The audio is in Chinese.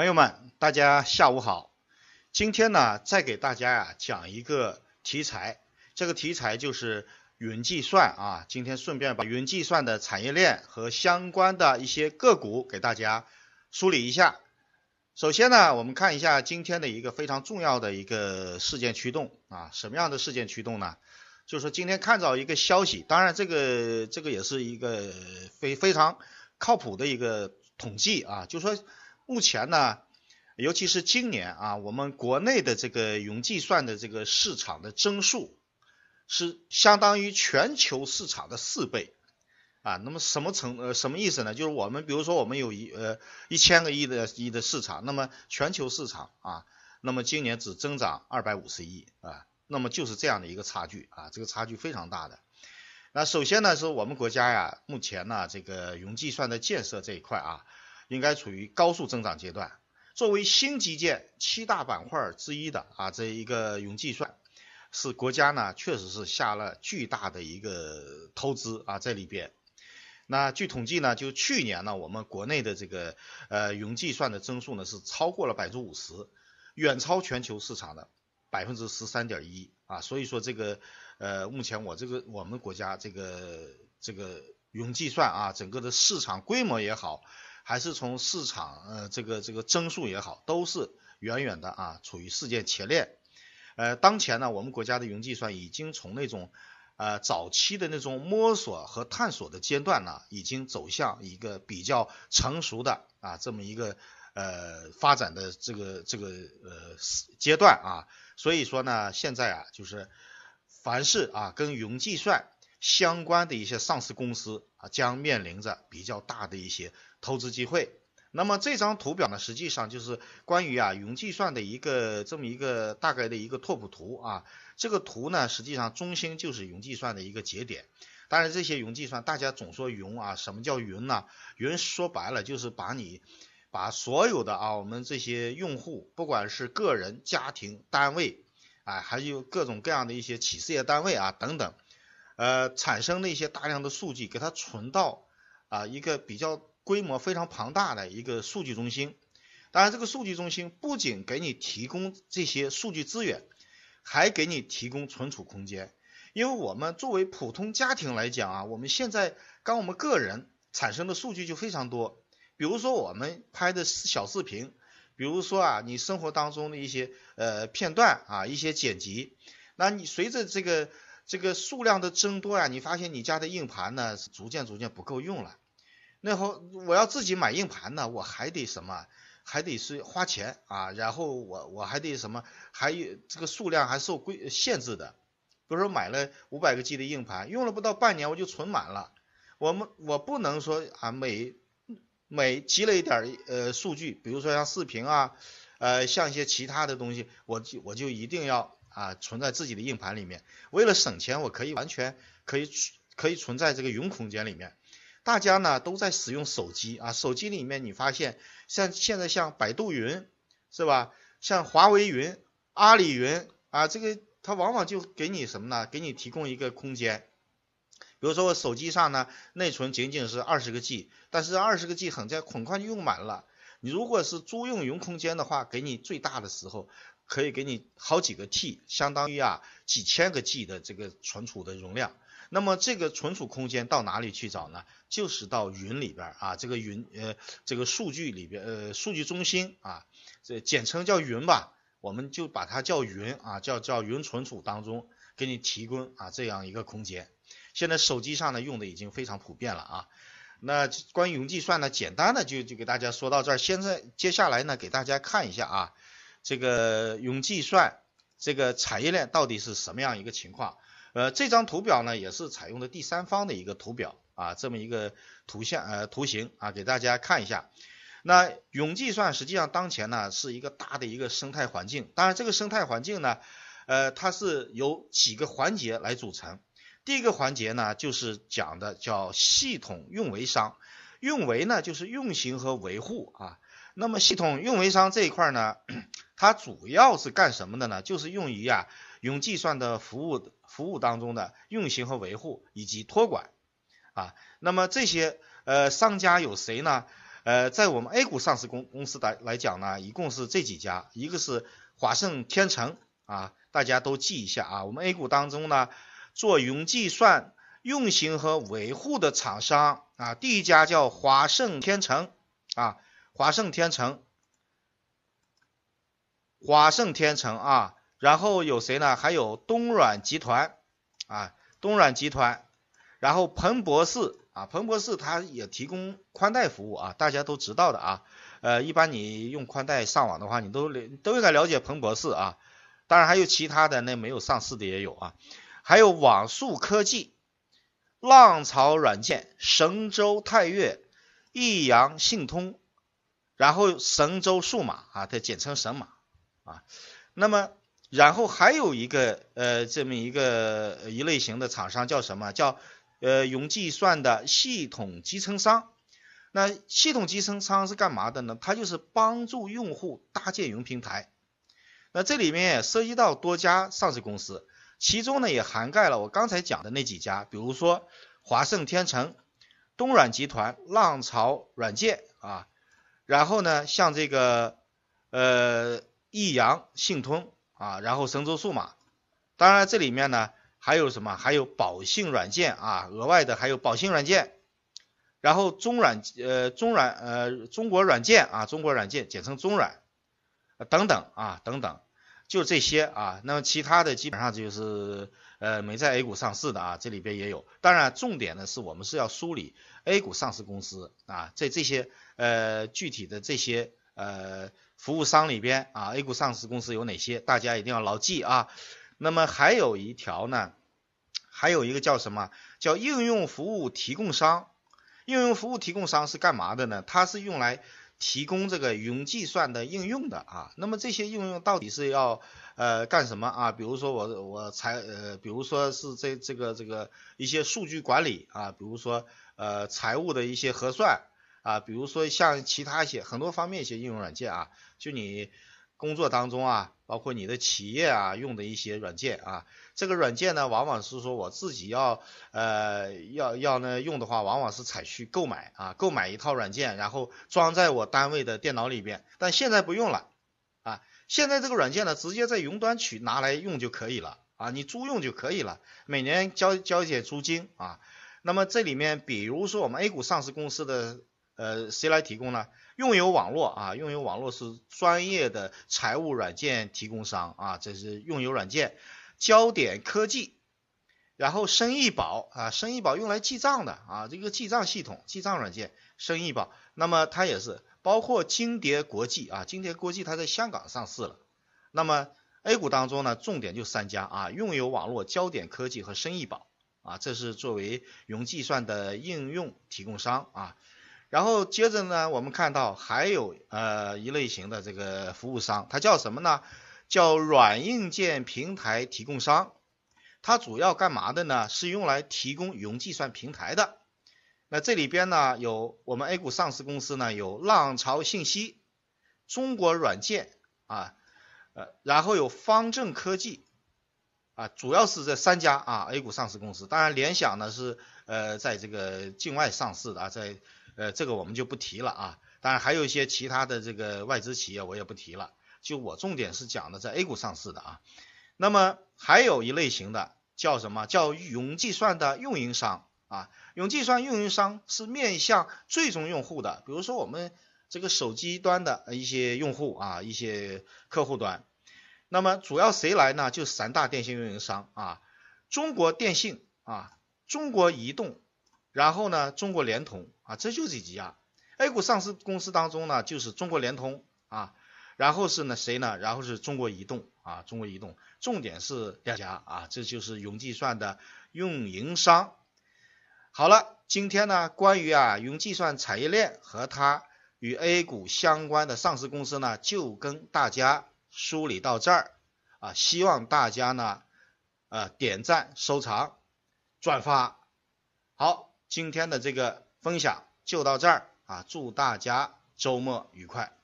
朋友们，大家下午好。今天呢，再给大家呀讲一个题材，这个题材就是云计算啊。今天顺便把云计算的产业链和相关的一些个股给大家梳理一下。首先呢，我们看一下今天的一个非常重要的一个事件驱动啊，什么样的事件驱动呢？就是说今天看到一个消息，当然这个这个也是一个非非常靠谱的一个统计啊，就说。目前呢，尤其是今年啊，我们国内的这个云计算的这个市场的增速，是相当于全球市场的四倍啊。那么什么成呃什么意思呢？就是我们比如说我们有一呃一千个亿的亿的市场，那么全球市场啊，那么今年只增长二百五十亿啊，那么就是这样的一个差距啊，这个差距非常大的。那首先呢，是我们国家呀，目前呢这个云计算的建设这一块啊。应该处于高速增长阶段。作为新基建七大板块之一的啊，这一个云计算是国家呢，确实是下了巨大的一个投资啊，在里边。那据统计呢，就去年呢，我们国内的这个呃云计算的增速呢是超过了百分之五十，远超全球市场的百分之十三点一啊。所以说这个呃，目前我这个我们国家这个这个云计算啊，整个的市场规模也好。还是从市场呃这个这个增速也好，都是远远的啊处于世界前列。呃，当前呢，我们国家的云计算已经从那种呃早期的那种摸索和探索的阶段呢，已经走向一个比较成熟的啊这么一个呃发展的这个这个呃阶段啊。所以说呢，现在啊，就是凡是啊跟云计算相关的一些上市公司啊，将面临着比较大的一些。投资机会。那么这张图表呢，实际上就是关于啊云计算的一个这么一个大概的一个拓扑图啊。这个图呢，实际上中心就是云计算的一个节点。当然这些云计算，大家总说云啊，什么叫云呢？云说白了就是把你把所有的啊我们这些用户，不管是个人、家庭、单位，哎，还有各种各样的一些企事业单位啊等等，呃，产生的一些大量的数据，给它存到啊一个比较。规模非常庞大的一个数据中心，当然这个数据中心不仅给你提供这些数据资源，还给你提供存储空间。因为我们作为普通家庭来讲啊，我们现在刚我们个人产生的数据就非常多，比如说我们拍的小视频，比如说啊你生活当中的一些呃片段啊一些剪辑，那你随着这个这个数量的增多啊，你发现你家的硬盘呢是逐渐逐渐不够用了。那后我要自己买硬盘呢，我还得什么，还得是花钱啊，然后我我还得什么，还有这个数量还受规限制的。比如说买了五百个 G 的硬盘，用了不到半年我就存满了。我们我不能说啊，每每积累一点呃数据，比如说像视频啊，呃像一些其他的东西，我就我就一定要啊存在自己的硬盘里面。为了省钱，我可以完全可以存可以存在这个云空间里面。大家呢都在使用手机啊，手机里面你发现像现在像百度云是吧，像华为云、阿里云啊，这个它往往就给你什么呢？给你提供一个空间。比如说我手机上呢，内存仅仅是二十个 G，但是二十个 G 很在很快就用满了。你如果是租用云空间的话，给你最大的时候可以给你好几个 T，相当于啊几千个 G 的这个存储的容量。那么这个存储空间到哪里去找呢？就是到云里边儿啊，这个云呃这个数据里边呃数据中心啊，这简称叫云吧，我们就把它叫云啊，叫叫云存储当中给你提供啊这样一个空间。现在手机上呢用的已经非常普遍了啊。那关于云计算呢，简单的就就给大家说到这儿。现在接下来呢，给大家看一下啊，这个云计算这个产业链到底是什么样一个情况。呃，这张图表呢也是采用的第三方的一个图表啊，这么一个图像呃图形啊，给大家看一下。那永计算实际上当前呢是一个大的一个生态环境，当然这个生态环境呢，呃，它是由几个环节来组成。第一个环节呢就是讲的叫系统运维商，运维呢就是运行和维护啊。那么系统运维商这一块呢，它主要是干什么的呢？就是用于啊。云计算的服务服务当中的运行和维护以及托管，啊，那么这些呃商家有谁呢？呃，在我们 A 股上市公公司来来讲呢，一共是这几家，一个是华盛天成啊，大家都记一下啊，我们 A 股当中呢做云计算运行和维护的厂商啊，第一家叫华盛天成啊，华盛天成，华盛天成啊。然后有谁呢？还有东软集团啊，东软集团，然后彭博士啊，彭博士他也提供宽带服务啊，大家都知道的啊，呃，一般你用宽带上网的话，你都了都应该了解彭博士啊。当然还有其他的那没有上市的也有啊，还有网速科技、浪潮软件、神州泰岳、益阳信通，然后神州数码啊，它简称神马啊，那么。然后还有一个呃，这么一个一类型的厂商叫什么？叫呃，云计算的系统集成商。那系统集成商是干嘛的呢？它就是帮助用户搭建云平台。那这里面也涉及到多家上市公司，其中呢也涵盖了我刚才讲的那几家，比如说华胜天成、东软集团、浪潮软件啊，然后呢像这个呃易阳信通。啊，然后神州数码，当然这里面呢还有什么？还有宝信软件啊，额外的还有宝信软件，然后中软呃中软呃中国软件啊，中国软件简称中软，等等啊等等，就这些啊，那么其他的基本上就是呃没在 A 股上市的啊，这里边也有，当然重点呢是我们是要梳理 A 股上市公司啊，这这些呃具体的这些呃。服务商里边啊，A 股上市公司有哪些？大家一定要牢记啊。那么还有一条呢，还有一个叫什么？叫应用服务提供商。应用服务提供商是干嘛的呢？它是用来提供这个云计算的应用的啊。那么这些应用到底是要呃干什么啊？比如说我我财呃，比如说是这这个这个一些数据管理啊，比如说呃财务的一些核算。啊，比如说像其他一些很多方面一些应用软件啊，就你工作当中啊，包括你的企业啊用的一些软件啊，这个软件呢往往是说我自己要呃要要呢用的话，往往是采取购买啊，购买一套软件，然后装在我单位的电脑里边。但现在不用了啊，现在这个软件呢直接在云端取拿来用就可以了啊，你租用就可以了，每年交交一些租金啊。那么这里面比如说我们 A 股上市公司的。呃，谁来提供呢？用友网络啊，用友网络是专业的财务软件提供商啊，这是用友软件。焦点科技，然后生意宝啊，生意宝用来记账的啊，这个记账系统、记账软件，生意宝。那么它也是包括金蝶国际啊，金蝶国际它在香港上市了。那么 A 股当中呢，重点就三家啊，用友网络、焦点科技和生意宝啊，这是作为云计算的应用提供商啊。然后接着呢，我们看到还有呃一类型的这个服务商，它叫什么呢？叫软硬件平台提供商。它主要干嘛的呢？是用来提供云计算平台的。那这里边呢，有我们 A 股上市公司呢，有浪潮信息、中国软件啊，呃，然后有方正科技啊，主要是这三家啊 A 股上市公司。当然，联想呢是呃在这个境外上市的啊，在。呃，这个我们就不提了啊。当然还有一些其他的这个外资企业我也不提了。就我重点是讲的在 A 股上市的啊。那么还有一类型的叫什么叫云计算的运营商啊？云计算运营商是面向最终用户的，比如说我们这个手机端的一些用户啊，一些客户端。那么主要谁来呢？就三大电信运营商啊，中国电信啊，中国移动。然后呢，中国联通啊，这就几家 A 股上市公司当中呢，就是中国联通啊，然后是呢谁呢？然后是中国移动啊，中国移动，重点是大家啊，这就是云计算的运营商。好了，今天呢关于啊云计算产业链和它与 A 股相关的上市公司呢，就跟大家梳理到这儿啊，希望大家呢呃点赞、收藏、转发，好。今天的这个分享就到这儿啊，祝大家周末愉快。